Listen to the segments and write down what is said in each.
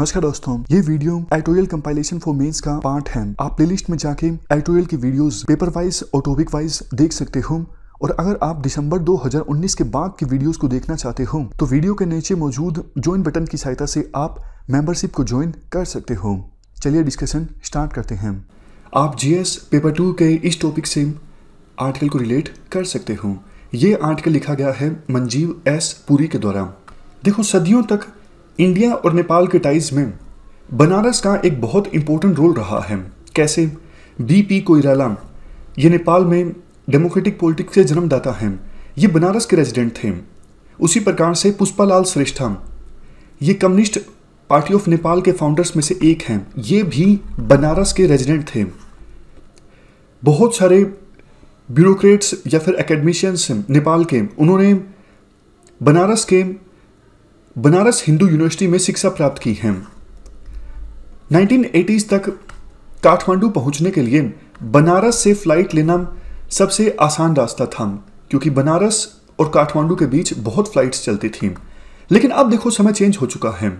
नमस्कार दोस्तों ये video editorial compilation for mains का पार्ट है आप प्लेलिस्ट में जाके एटोरियल की वीडियोस पेपर वाइज और टॉपिक वाइज देख सकते हो और अगर आप दिसंबर 2019 के बाद की वीडियोस को देखना चाहते हो तो वीडियो के नीचे मौजूद ज्वाइन बटन की सहायता से आप मेंबरशिप को ज्वाइन कर सकते हो चलिए डिस्कशन स्टार्ट करते हैं आप जी पेपर टू के इस टॉपिक से आर्टिकल को रिलेट कर सकते हो ये आर्टिकल लिखा गया है मंजीव एस पुरी के द्वारा देखो सदियों तक इंडिया और नेपाल के टाइज में बनारस का एक बहुत इंपॉर्टेंट रोल रहा है कैसे बी पी कोइराला ये नेपाल में डेमोक्रेटिक पॉलिटिक्स के जन्मदाता हैं ये बनारस के रेजिडेंट थे उसी प्रकार से पुष्पालाल श्रेष्ठा ये कम्युनिस्ट पार्टी ऑफ नेपाल के फाउंडर्स में से एक हैं ये भी बनारस के रेजिडेंट थे बहुत सारे ब्यूरोक्रेट्स या फिर एकेडमिशियंस नेपाल के उन्होंने बनारस के बनारस हिंदू यूनिवर्सिटी में शिक्षा प्राप्त की है 1980s तक काठमांडू पहुंचने के लिए बनारस से फ्लाइट लेना सबसे आसान रास्ता था क्योंकि बनारस और काठमांडू के बीच बहुत फ्लाइट्स चलती थीं लेकिन अब देखो समय चेंज हो चुका है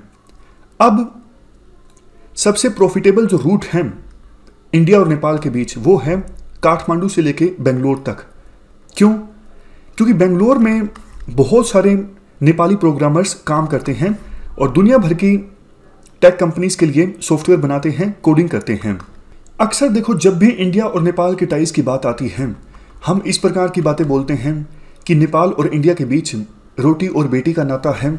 अब सबसे प्रॉफिटेबल जो रूट है इंडिया और नेपाल के बीच वो है काठमांडू से लेके बेंगलोर तक क्यों क्योंकि बेंगलोर में बहुत सारे नेपाली प्रोग्रामर्स काम करते हैं और दुनिया भर की टेक कंपनीज के लिए सॉफ्टवेयर बनाते हैं कोडिंग करते हैं अक्सर देखो जब भी इंडिया और नेपाल के टाइज की बात आती है हम इस प्रकार की बातें बोलते हैं कि नेपाल और इंडिया के बीच रोटी और बेटी का नाता है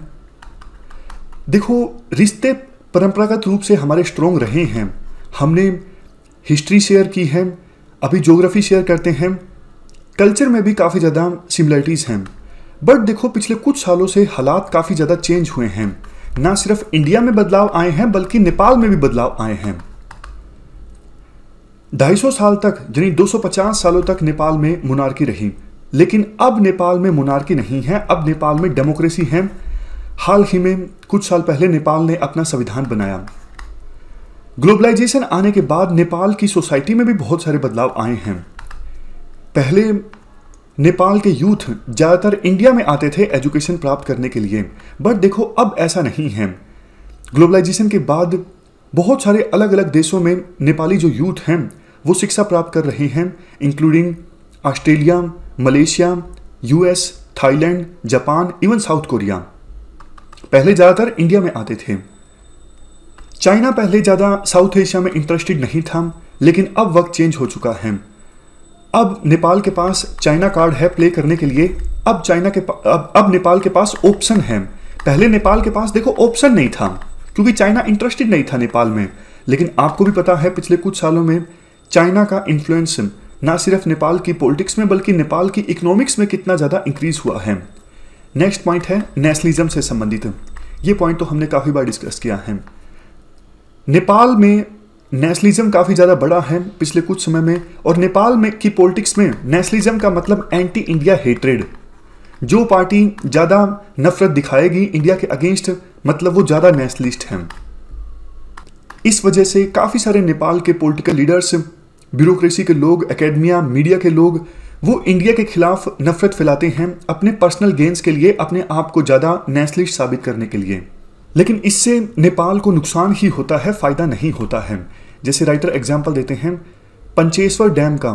देखो रिश्ते परंपरागत रूप से हमारे स्ट्रोंग रहे हैं हमने हिस्ट्री शेयर की है अभी ज्योग्राफी शेयर करते हैं कल्चर में भी काफ़ी ज़्यादा सिमिलरिटीज़ हैं बट देखो पिछले कुछ सालों से हालात काफ़ी ज़्यादा चेंज हुए हैं ना सिर्फ इंडिया में बदलाव आए हैं बल्कि नेपाल में भी बदलाव आए हैं 250 साल तक यानी 250 सालों तक नेपाल में मुनारकी रही लेकिन अब नेपाल में मुनारकी नहीं है अब नेपाल में डेमोक्रेसी है हाल ही में कुछ साल पहले नेपाल ने अपना संविधान बनाया ग्लोबलाइजेशन आने के बाद नेपाल की सोसाइटी में भी बहुत सारे बदलाव आए हैं पहले नेपाल के यूथ ज़्यादातर इंडिया में आते थे एजुकेशन प्राप्त करने के लिए बट देखो अब ऐसा नहीं है ग्लोबलाइजेशन के बाद बहुत सारे अलग अलग देशों में नेपाली जो यूथ हैं वो शिक्षा प्राप्त कर रहे हैं including Australia Malaysia US Thailand Japan even South Korea पहले ज़्यादातर इंडिया में आते थे चाइना पहले ज़्यादा साउथ एशिया में इंटरेस्टेड नहीं था लेकिन अब वक्त चेंज हो चुका है अब नेपाल के पास चाइना कार्ड है प्ले करने के लिए अब चाइना के अब अब नेपाल के पास ऑप्शन है पहले नेपाल के पास देखो ऑप्शन नहीं था क्योंकि चाइना इंटरेस्टेड नहीं था नेपाल में लेकिन आपको भी पता है पिछले कुछ सालों में चाइना का इन्फ्लुएंस ना सिर्फ नेपाल की पॉलिटिक्स में बल्कि नेपाल की इकोनॉमिक्स में कितना ज़्यादा इंक्रीज हुआ है नेक्स्ट पॉइंट है नेशनलिज्म से संबंधित ये पॉइंट तो हमने काफ़ी बार डिस्कस किया है नेपाल में नेशनलिज्म काफ़ी ज़्यादा बड़ा है पिछले कुछ समय में और नेपाल में की पॉलिटिक्स में नेशनलिज्म का मतलब एंटी इंडिया हेट्रेड जो पार्टी ज़्यादा नफरत दिखाएगी इंडिया के अगेंस्ट मतलब वो ज़्यादा नेशनलिस्ट हैं इस वजह से काफ़ी सारे नेपाल के पॉलिटिकल लीडर्स ब्यूरोक्रेसी के लोग एकेडमिया मीडिया के लोग वो इंडिया के खिलाफ नफरत फैलाते हैं अपने पर्सनल गेंस के लिए अपने आप को ज़्यादा नेशनलिस्ट साबित करने के लिए लेकिन इससे नेपाल को नुकसान ही होता है फ़ायदा नहीं होता है जैसे राइटर एग्जाम्पल देते हैं पंचेश्वर डैम का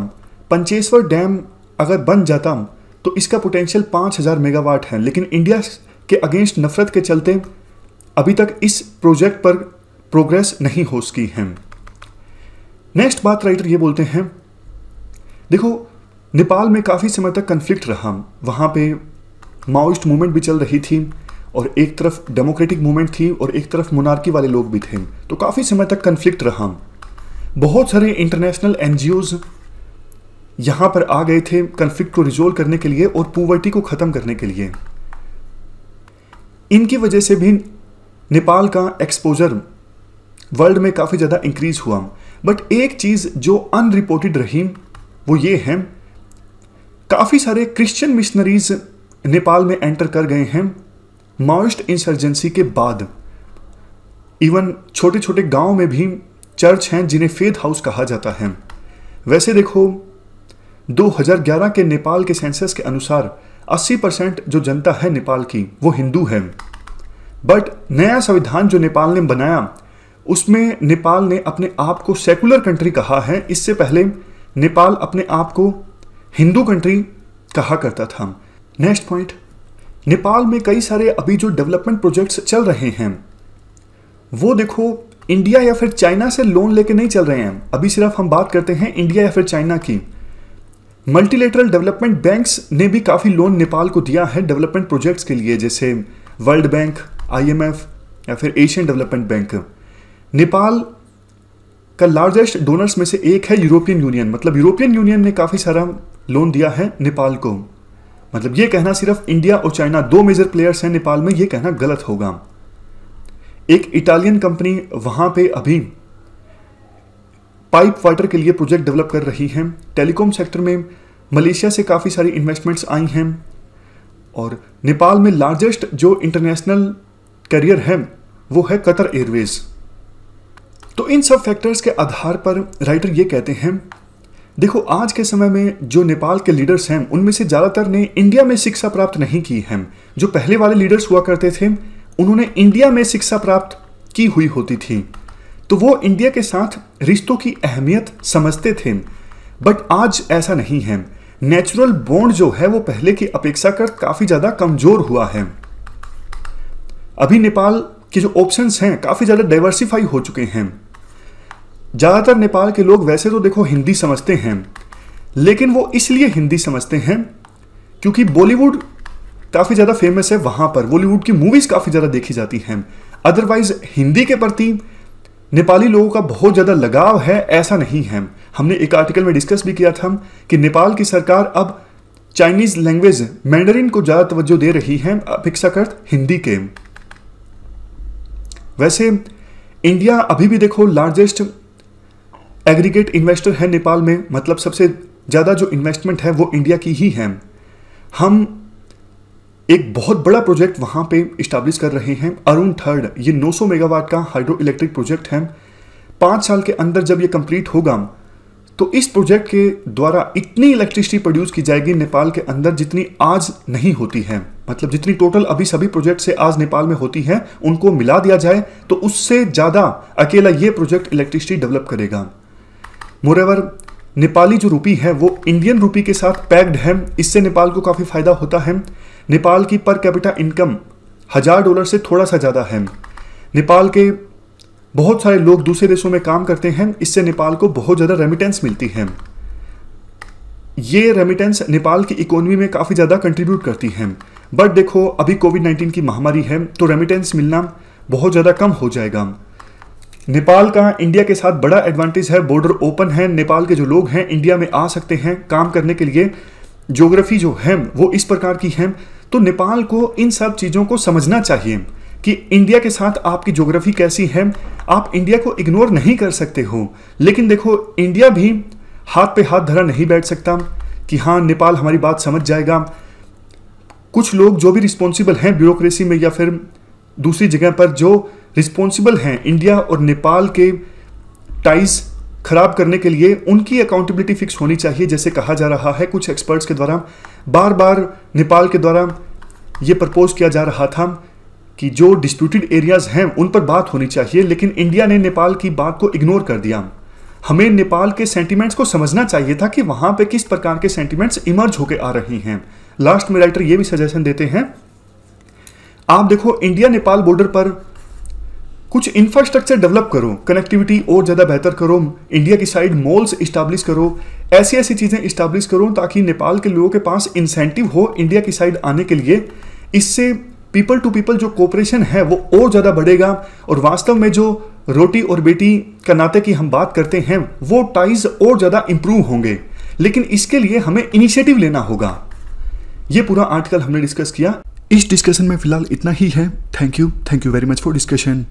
पंचेश्वर डैम अगर बन जाता तो इसका पोटेंशियल 5000 मेगावाट है लेकिन इंडिया के अगेंस्ट नफरत के चलते अभी तक इस प्रोजेक्ट पर प्रोग्रेस नहीं हो सकी है नेक्स्ट बात राइटर ये बोलते हैं देखो नेपाल में काफ़ी समय तक कन्फ्लिक्ट रहा वहाँ पे माओइस्ट मूवमेंट भी चल रही थी और एक तरफ डेमोक्रेटिक मूवमेंट थी और एक तरफ मुनारकी वाले लोग भी थे तो काफ़ी समय तक कन्फ्लिक्ट रहा बहुत सारे इंटरनेशनल एन यहाँ पर आ गए थे कन्फ्लिक्ट को रिजोल्व करने के लिए और पूवर्टी को ख़त्म करने के लिए इनकी वजह से भी नेपाल का एक्सपोजर वर्ल्ड में काफ़ी ज़्यादा इंक्रीज हुआ बट एक चीज़ जो अनरिपोर्टेड रही वो ये है काफ़ी सारे क्रिश्चियन मिशनरीज नेपाल में एंटर कर गए हैं माओइस्ट इंसर्जेंसी के बाद इवन छोटे छोटे गांव में भी चर्च हैं जिन्हें फेथ हाउस कहा जाता है वैसे देखो 2011 के नेपाल के सेंसस के अनुसार 80 परसेंट जो जनता है नेपाल की वो हिंदू है बट नया संविधान जो नेपाल ने बनाया उसमें नेपाल ने अपने आप को सेकुलर कंट्री कहा है इससे पहले नेपाल अपने आप को हिंदू कंट्री कहा करता था नेक्स्ट पॉइंट नेपाल में कई सारे अभी जो डेवलपमेंट प्रोजेक्ट्स चल रहे हैं वो देखो इंडिया या फिर चाइना से लोन लेके नहीं चल रहे हैं अभी सिर्फ हम बात करते हैं इंडिया या फिर चाइना की मल्टीलेटरल डेवलपमेंट बैंक्स ने भी काफ़ी लोन नेपाल को दिया है डेवलपमेंट प्रोजेक्ट्स के लिए जैसे वर्ल्ड बैंक आईएमएफ या फिर एशियन डेवलपमेंट बैंक नेपाल का लार्जेस्ट डोनर्स में से एक है यूरोपियन यूनियन मतलब यूरोपियन यूनियन ने काफ़ी सारा लोन दिया है नेपाल को मतलब ये कहना सिर्फ इंडिया और चाइना दो मेजर प्लेयर्स हैं नेपाल में ये कहना गलत होगा एक इटालियन कंपनी वहां पे अभी पाइप वाटर के लिए प्रोजेक्ट डेवलप कर रही है टेलीकॉम सेक्टर में मलेशिया से काफ़ी सारी इन्वेस्टमेंट्स आई हैं और नेपाल में लार्जेस्ट जो इंटरनेशनल करियर है वो है कतर एयरवेज तो इन सब फैक्टर्स के आधार पर राइटर ये कहते हैं देखो आज के समय में जो नेपाल के लीडर्स हैं उनमें से ज़्यादातर ने इंडिया में शिक्षा प्राप्त नहीं की है जो पहले वाले लीडर्स हुआ करते थे उन्होंने इंडिया में शिक्षा प्राप्त की हुई होती थी तो वो इंडिया के साथ रिश्तों की अहमियत समझते थे बट आज ऐसा नहीं है नेचुरल बॉन्ड जो है वो पहले की अपेक्षा कर काफ़ी ज़्यादा कमज़ोर हुआ है अभी नेपाल के जो ऑप्शंस हैं काफ़ी ज़्यादा डाइवर्सिफाई हो चुके हैं ज़्यादातर नेपाल के लोग वैसे तो देखो हिंदी समझते हैं लेकिन वो इसलिए हिंदी समझते हैं क्योंकि बॉलीवुड काफ़ी ज़्यादा फेमस है वहाँ पर बॉलीवुड की मूवीज़ काफ़ी ज़्यादा देखी जाती हैं अदरवाइज हिंदी के प्रति नेपाली लोगों का बहुत ज़्यादा लगाव है ऐसा नहीं है हमने एक आर्टिकल में डिस्कस भी किया था कि नेपाल की सरकार अब चाइनीज़ लैंग्वेज मैंडरिन को ज़्यादा तवज्जो दे रही है अपेक्षाकृत हिंदी के वैसे इंडिया अभी भी देखो लार्जेस्ट एग्रीगेट इन्वेस्टर है नेपाल में मतलब सबसे ज़्यादा जो इन्वेस्टमेंट है वो इंडिया की ही है हम एक बहुत बड़ा प्रोजेक्ट वहाँ पे इस्टाब्लिश कर रहे हैं अरुण थर्ड ये 900 मेगावाट का हाइड्रो इलेक्ट्रिक प्रोजेक्ट है पाँच साल के अंदर जब ये कंप्लीट होगा तो इस प्रोजेक्ट के द्वारा इतनी इलेक्ट्रिसिटी प्रोड्यूस की जाएगी नेपाल के अंदर जितनी आज नहीं होती है मतलब जितनी टोटल अभी सभी प्रोजेक्ट से आज नेपाल में होती है उनको मिला दिया जाए तो उससे ज़्यादा अकेला ये प्रोजेक्ट इलेक्ट्रिसिटी डेवलप करेगा मोरेवर नेपाली जो रूपी है वो इंडियन रूपी के साथ पैक्ड है इससे नेपाल को काफ़ी फ़ायदा होता है नेपाल की पर कैपिटा इनकम हज़ार डॉलर से थोड़ा सा ज़्यादा है नेपाल के बहुत सारे लोग दूसरे देशों में काम करते हैं इससे नेपाल को बहुत ज़्यादा रेमिटेंस मिलती है ये रेमिटेंस नेपाल की इकोनॉमी में काफ़ी ज़्यादा कंट्रीब्यूट करती हैं बट देखो अभी कोविड नाइन्टीन की महामारी है तो रेमिटेंस मिलना बहुत ज़्यादा कम हो जाएगा नेपाल का इंडिया के साथ बड़ा एडवांटेज है बॉर्डर ओपन है नेपाल के जो लोग हैं इंडिया में आ सकते हैं काम करने के लिए ज्योग्राफी जो है वो इस प्रकार की है तो नेपाल को इन सब चीज़ों को समझना चाहिए कि इंडिया के साथ आपकी ज्योग्राफी कैसी है आप इंडिया को इग्नोर नहीं कर सकते हो लेकिन देखो इंडिया भी हाथ पे हाथ धरा नहीं बैठ सकता कि हाँ नेपाल हमारी बात समझ जाएगा कुछ लोग जो भी रिस्पॉन्सिबल हैं ब्यूरोक्रेसी में या फिर दूसरी जगह पर जो रिस्पॉन्सिबल हैं इंडिया और नेपाल के टाइज खराब करने के लिए उनकी अकाउंटेबिलिटी फिक्स होनी चाहिए जैसे कहा जा रहा है कुछ एक्सपर्ट्स के द्वारा बार बार नेपाल के द्वारा ये प्रपोज किया जा रहा था कि जो डिस्प्यूटेड एरियाज़ हैं उन पर बात होनी चाहिए लेकिन इंडिया ने नेपाल की बात को इग्नोर कर दिया हमें नेपाल के सेंटिमेंट्स को समझना चाहिए था कि वहां पे किस प्रकार के सेंटिमेंट्स इमर्ज होकर आ रही हैं लास्ट में राइटर ये भी सजेशन देते हैं आप देखो इंडिया नेपाल बॉर्डर पर कुछ इंफ्रास्ट्रक्चर डेवलप करो कनेक्टिविटी और ज़्यादा बेहतर करो इंडिया की साइड मॉल्स इस्टाब्लिश करो ऐसी ऐसी चीज़ें इस्टाब्लिश करो ताकि नेपाल के लोगों के पास इंसेंटिव हो इंडिया की साइड आने के लिए इससे पीपल टू पीपल जो कॉपरेशन है वो और ज़्यादा बढ़ेगा और वास्तव में जो रोटी और बेटी का नाते की हम बात करते हैं वो टाइज और ज़्यादा इम्प्रूव होंगे लेकिन इसके लिए हमें इनिशिएटिव लेना होगा ये पूरा आर्टिकल हमने डिस्कस किया इस डिस्कशन में फिलहाल इतना ही है thank you thank you very much for discussion